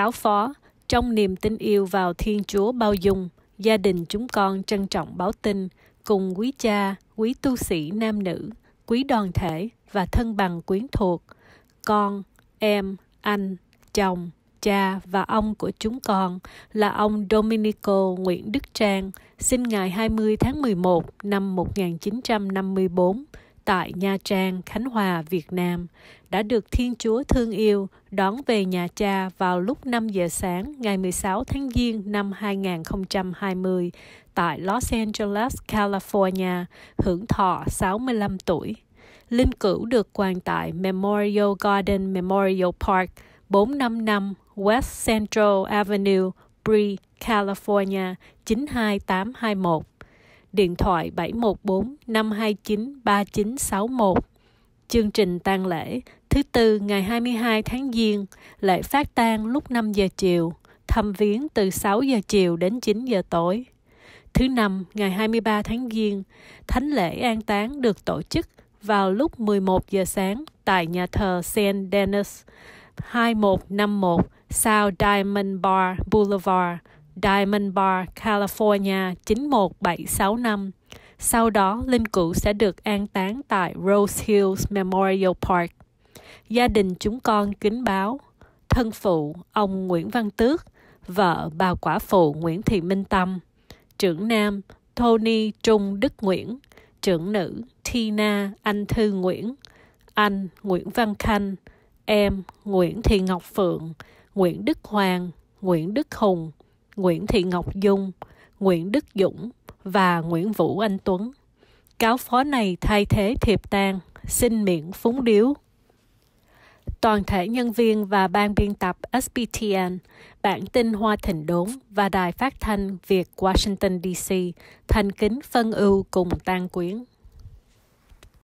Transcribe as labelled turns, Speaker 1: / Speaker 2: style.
Speaker 1: cáo phó trong niềm tin yêu vào Thiên Chúa bao dung, gia đình chúng con trân trọng báo tin cùng quý cha, quý tu sĩ nam nữ, quý đoàn thể và thân bằng quyến thuộc, con, em, anh, chồng, cha và ông của chúng con là ông Dominico Nguyễn Đức Trang, sinh ngày 20 tháng 11 năm 1954, tại Nha Trang, Khánh Hòa, Việt Nam, đã được Thiên Chúa thương yêu đón về nhà cha vào lúc 5 giờ sáng ngày 16 tháng Giêng năm 2020 tại Los Angeles, California, hưởng thọ 65 tuổi. Linh cữu được quan tại Memorial Garden Memorial Park, 455 West Central Avenue, Bree, California 92821 điện thoại 714 529 3961. Chương trình tang lễ thứ tư ngày 22 tháng Giêng, lễ phát tang lúc 5 giờ chiều, thăm viếng từ 6 giờ chiều đến 9 giờ tối. Thứ năm, ngày 23 tháng Giêng, thánh lễ an táng được tổ chức vào lúc 11 giờ sáng tại nhà thờ St. Denis, 2151 South Diamond Bar Boulevard, Diamond Bar, California 91765. Sau đó, linh cữu sẽ được an táng tại Rose Hills Memorial Park. Gia đình chúng con kính báo thân phụ ông Nguyễn Văn Tước, vợ bà quả phụ Nguyễn Thị Minh Tâm, trưởng nam Tony Trung Đức Nguyễn, trưởng nữ Tina Anh Thư Nguyễn, anh Nguyễn Văn Khanh, em Nguyễn Thị Ngọc Phượng, Nguyễn Đức Hoàng, Nguyễn Đức Hùng, Nguyễn Thị Ngọc Dung, Nguyễn Đức Dũng và Nguyễn Vũ Anh Tuấn. Cáo phó này thay thế thiệp tang, xin miễn phúng điếu. Toàn thể nhân viên và ban biên tập SBTN, bản tin Hoa Thịnh Đốn và đài phát thanh Việt Washington DC thành kính phân ưu cùng tang quyến.